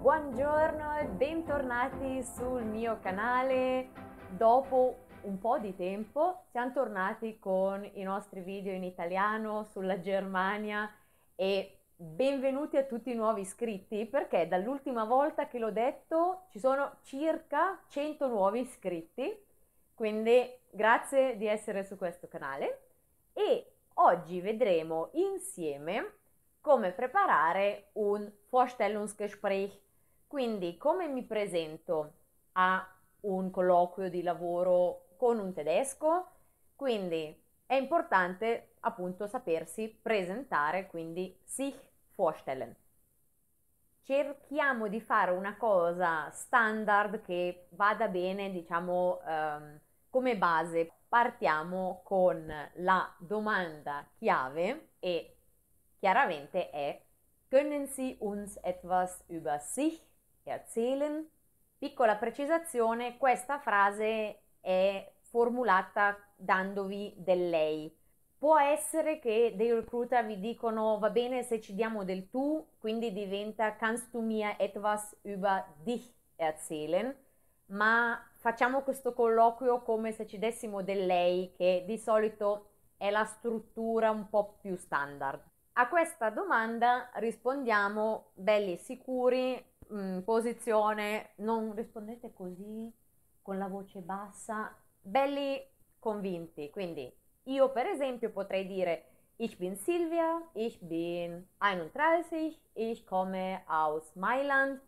Buongiorno e bentornati sul mio canale. Dopo un po' di tempo siamo tornati con i nostri video in italiano sulla Germania e benvenuti a tutti i nuovi iscritti perché dall'ultima volta che l'ho detto ci sono circa 100 nuovi iscritti. Quindi grazie di essere su questo canale e oggi vedremo insieme come preparare un Vorstellungsgespräch quindi come mi presento a un colloquio di lavoro con un tedesco? Quindi è importante appunto sapersi presentare, quindi sich vorstellen. Cerchiamo di fare una cosa standard che vada bene, diciamo, ehm, come base. Partiamo con la domanda chiave e chiaramente è Können Sie uns etwas über sich erzählen. Piccola precisazione, questa frase è formulata dandovi del lei. Può essere che dei recruiter vi dicono va bene se ci diamo del tu, quindi diventa kannst du mir etwas über dich erzählen, ma facciamo questo colloquio come se ci dessimo del lei, che di solito è la struttura un po' più standard. A questa domanda rispondiamo belli e sicuri mh, mm, posizione, non rispondete così con la voce bassa, belli convinti. Quindi io per esempio potrei dire Ich bin Silvia, ich bin 31, ich komme aus Mailand.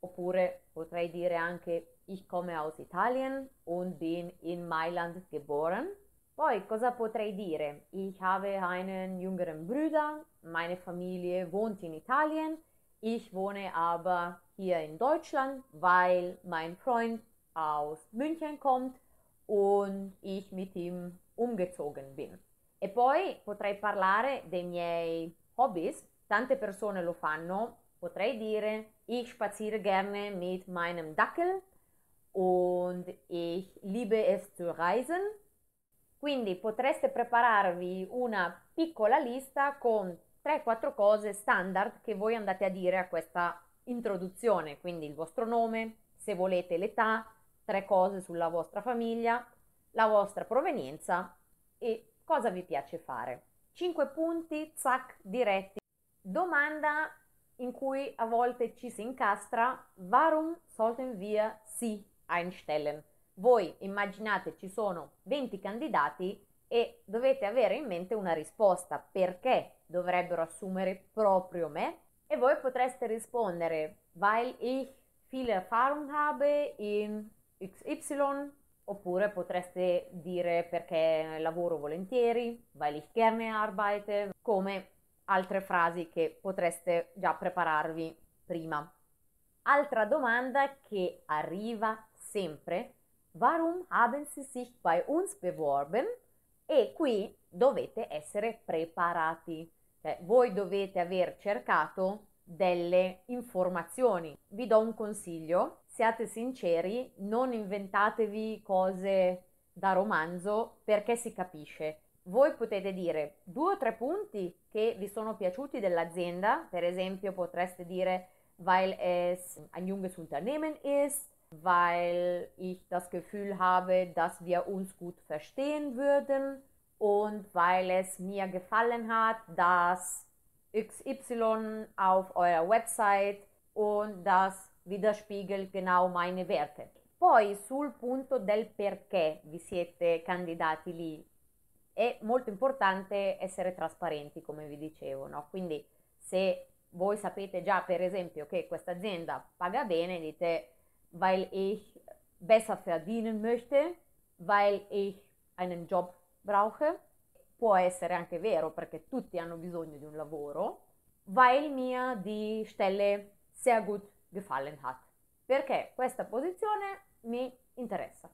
Oppure potrei dire anche Ich komme aus Italien und bin in Mailand geboren. Poi cosa potrei dire? Ich habe einen jüngeren Bruder, meine Familie wohnt in Italien, Ich wohne aber hier in Deutschland, weil mein Freund aus München kommt und ich mit ihm umgezogen bin. E poi potrei parlare dei miei Hobbys. tante persone lo fanno, potrei dire, ich spaziere gerne mit meinem Dackel und ich liebe es zu reisen. Quindi potreste prepararvi una piccola lista con 3-4 cose standard che voi andate a dire a questa introduzione, quindi il vostro nome, se volete l'età, tre cose sulla vostra famiglia, la vostra provenienza e cosa vi piace fare. 5 punti, zac, diretti. Domanda in cui a volte ci si incastra, warum sollten wir sie einstellen? Voi immaginate ci sono 20 candidati e dovete avere in mente una risposta, perché dovrebbero assumere proprio me? E voi potreste rispondere, weil ich viele Erfahrung habe in XY, oppure potreste dire perché lavoro volentieri, weil ich gerne arbeite, come altre frasi che potreste già prepararvi prima. Altra domanda che arriva sempre, warum haben Sie sich bei uns beworben? E qui dovete essere preparati. Cioè, voi dovete aver cercato delle informazioni. Vi do un consiglio, siate sinceri, non inventatevi cose da romanzo perché si capisce. Voi potete dire due o tre punti che vi sono piaciuti dell'azienda, per esempio potreste dire weil es ein junges Unternehmen ist, weil ich das Gefühl habe, dass wir uns gut verstehen würden, und weil es mir gefallen hat, dass XY auf eurer website und das widerspiegelt genau meine Werte. Poi sul punto del perché vi siete candidati lì è molto importante essere trasparenti, come vi dicevo, no? Quindi se voi sapete già, per esempio, che questa azienda paga bene, dite weil ich besser verdienen möchte, weil ich einen Job brauche, può essere anche vero perché tutti hanno bisogno di un lavoro, weil mir die Stelle sehr gut gefallen hat. Perché questa posizione mi interessa.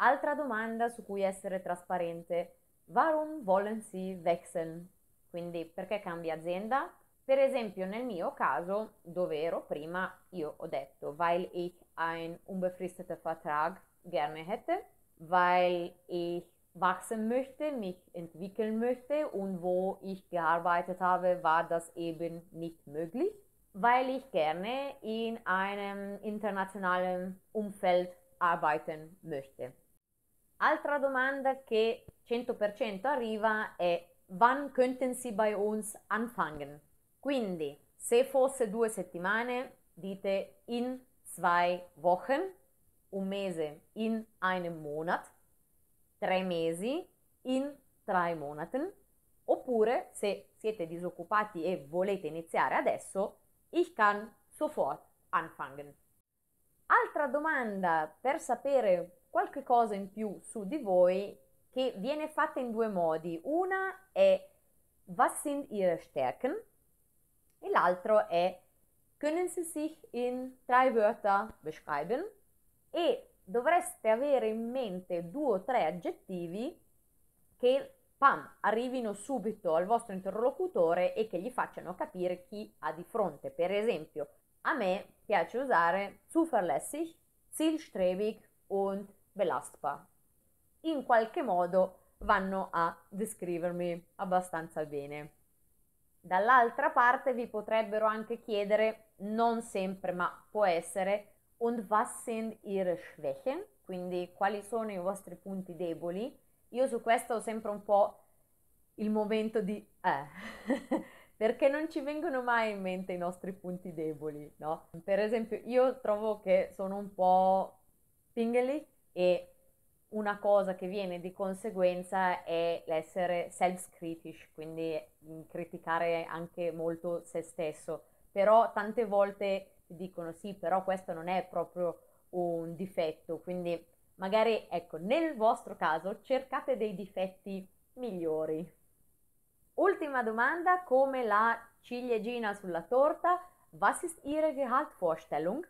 Altra domanda su cui essere trasparente. Warum wollen Sie wechseln? Quindi perché cambi azienda? Per esempio nel mio caso, dove ero prima, io ho detto weil ich ein unbefristeter Vertrag gerne hätte, weil ich wachsen möchte, mich entwickeln möchte und wo ich gearbeitet habe, war das eben nicht möglich, weil ich gerne in einem internationalen Umfeld arbeiten möchte. Altra domanda che 100% arriva è wann könnten Sie bei uns anfangen? Quindi, se fosse due settimane, dite in zwei Wochen, un mese in einem Monat. tre mesi in tre Monaten. Oppure, se siete disoccupati e volete iniziare adesso, ich kann sofort anfangen. Altra domanda per sapere qualche cosa in più su di voi che viene fatta in due modi. Una è was sind ihre Stärken? E l'altro è können Sie sich in drei Wörter beschreiben? E dovreste avere in mente due o tre aggettivi che pam, arrivino subito al vostro interlocutore e che gli facciano capire chi ha di fronte. Per esempio, a me piace usare zuverlässig, zielstrebig und belastbar. In qualche modo vanno a descrivermi abbastanza bene. Dall'altra parte vi potrebbero anche chiedere, non sempre ma può essere, und was sind ihre Schwächen, quindi quali sono i vostri punti deboli. Io su questo ho sempre un po' il momento di eh, perché non ci vengono mai in mente i nostri punti deboli, no? Per esempio, io trovo che sono un po' pingeli e una cosa che viene di conseguenza è l'essere self critic quindi mm, criticare anche molto se stesso, però tante volte ti dicono sì, però questo non è proprio un difetto, quindi magari ecco, nel vostro caso cercate dei difetti migliori. Ultima domanda, come la ciliegina sulla torta, was ist Ihre Gehaltvorstellung?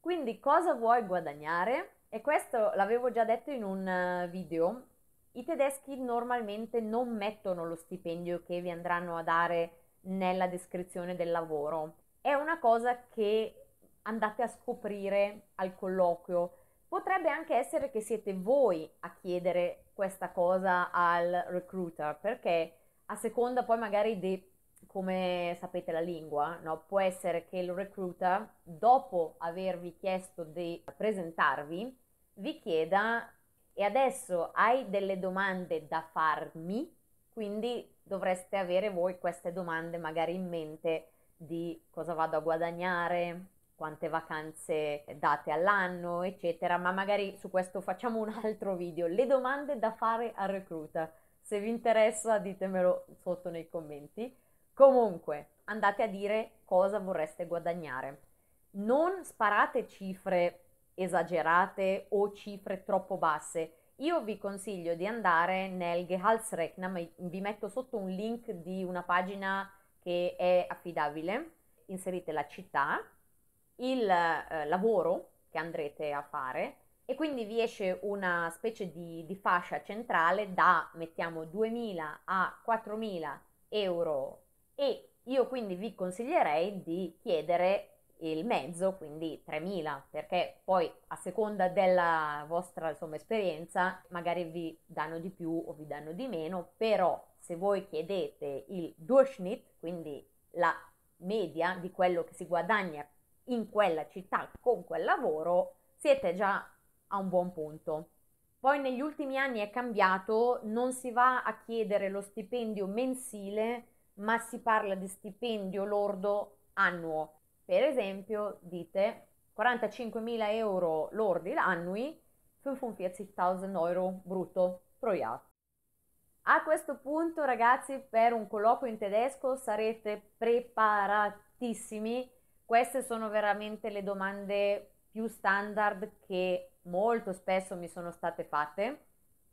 Quindi cosa vuoi guadagnare? E questo l'avevo già detto in un eh, video. I tedeschi normalmente non mettono lo stipendio che vi andranno a dare nella descrizione del lavoro è una cosa che andate a scoprire al colloquio. Potrebbe anche essere che siete voi a chiedere questa cosa al recruiter, perché a seconda poi magari di come sapete la lingua, no? può essere che il recruiter, dopo avervi chiesto di presentarvi, vi chieda e adesso hai delle domande da farmi, quindi dovreste avere voi queste domande magari in mente di cosa vado a guadagnare, quante vacanze date all'anno, eccetera, ma magari su questo facciamo un altro video. Le domande da fare al recruiter. Se vi interessa ditemelo sotto nei commenti. Comunque, andate a dire cosa vorreste guadagnare. Non sparate cifre esagerate o cifre troppo basse. Io vi consiglio di andare nel Gehaltsrechnam, vi metto sotto un link di una pagina che è affidabile, inserite la città, il eh, lavoro che andrete a fare e quindi vi esce una specie di, di fascia centrale da mettiamo 2.000 a 4.000 euro e io quindi vi consiglierei di chiedere il mezzo, quindi 3.000, perché poi a seconda della vostra insomma, esperienza magari vi danno di più o vi danno di meno, però se voi chiedete il durchschnitt, quindi la media di quello che si guadagna in quella città con quel lavoro, siete già a un buon punto. Poi negli ultimi anni è cambiato, non si va a chiedere lo stipendio mensile, ma si parla di stipendio lordo annuo. Per esempio, dite 45.000 euro lordi annui, 45.000 euro brutto proiato. A questo punto, ragazzi, per un colloquio in tedesco sarete preparatissimi. Queste sono veramente le domande più standard che molto spesso mi sono state fatte.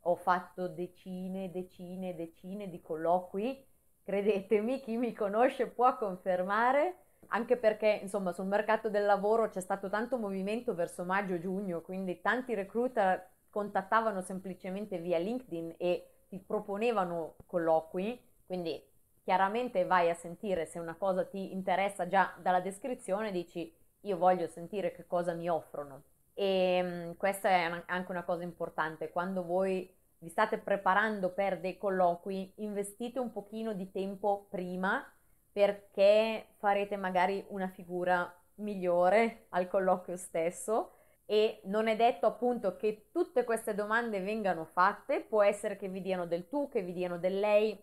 Ho fatto decine, e decine, e decine di colloqui. Credetemi, chi mi conosce può confermare anche perché insomma sul mercato del lavoro c'è stato tanto movimento verso maggio-giugno, quindi tanti recruiter contattavano semplicemente via LinkedIn e ti proponevano colloqui, quindi chiaramente vai a sentire se una cosa ti interessa già dalla descrizione, dici io voglio sentire che cosa mi offrono. E questa è anche una cosa importante, quando voi vi state preparando per dei colloqui, investite un pochino di tempo prima perché farete magari una figura migliore al colloquio stesso e non è detto appunto che tutte queste domande vengano fatte, può essere che vi diano del tu, che vi diano del lei,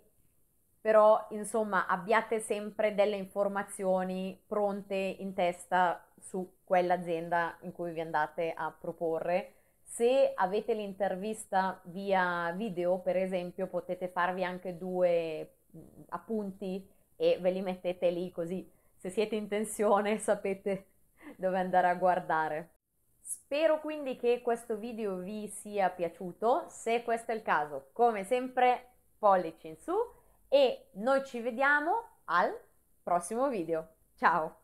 però insomma abbiate sempre delle informazioni pronte in testa su quell'azienda in cui vi andate a proporre. Se avete l'intervista via video, per esempio, potete farvi anche due mm, appunti e ve li mettete lì così se siete in tensione sapete dove andare a guardare. Spero quindi che questo video vi sia piaciuto, se questo è il caso, come sempre, pollice in su e noi ci vediamo al prossimo video. Ciao!